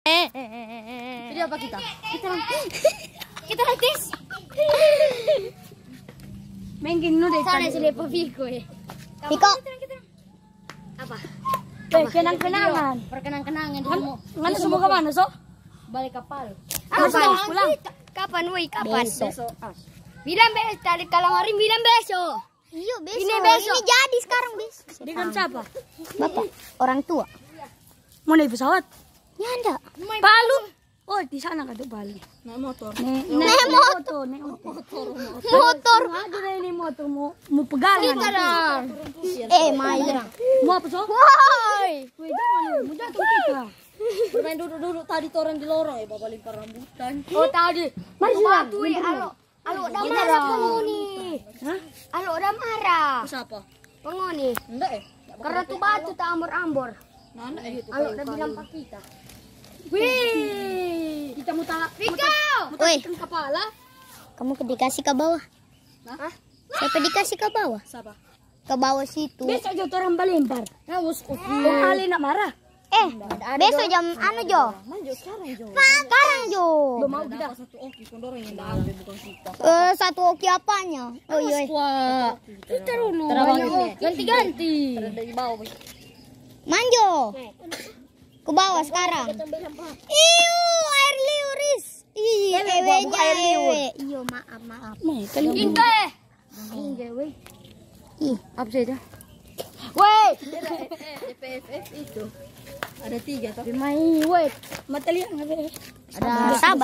Jadi eh. apa kita? Kita kita lantis. Mungkin nu deh. Sana sudah paviko ya. Piko. Apa? kenang-kenangan. Perkenang-kenangan Kan semua kemana so? Balik kapal. Ah, Kapan? Pulang. Kapan, woi? Kapan? Besok. Ah. Bilang besok, tadi kalau hari bilang besok. Iya, besok. Ini besok. Ini jadi sekarang, besok. Dengan siapa? Bapak, orang tua. Mau naik pesawat? Yan Balu. Oh, di sana ada balu. Na motor. Ne, ne, ne motor, ne motor. Motor. Ada na ini motor mo mo pegangan. Eh, mai lang. Mo apa so? Woi. Woi, jangan. Mo jatuh kita. Bermain duduk-duduk tadi toren di lorong ya, Bapak limpar rambutan. Oh, tadi. Mari silang. Batu eh, alo. Alo udah marah penguni. Hah? Alo udah marah. Siapa? Penguni. Enggak ya. Karena tuh batu tak ambor-ambor. Nah, nah, itu. Alo udah bilang pak kita. Wih. Kita muta Vika. Woi. Kepala. Kamu ke dikasih ke bawah. Hah? Siapa dikasih ke bawah? Siapa? Ke bawah situ. Besok jauh orang lempar. Kamus ya, utuh. Eh. Kali nak marah. Eh, besok jam anu Jo. Sekarang Jo. Sekarang jo. mau kita satu oki kondorong yang dalam bukan kita. Eh, satu oki apanya? Oh iya. Kita dulu. Ganti-ganti. bawah. Manjo. Eh, ke bawah sekarang. Iu, air liur, Iya, Iya, air ewe Iya, maaf, maaf. Nih, kalian. Inge. Inge, weh. Ih, apa saja. dah? Weh, DPFF itu. Ada tiga toh. Main, weh. Mata lihat enggak, Ada sabar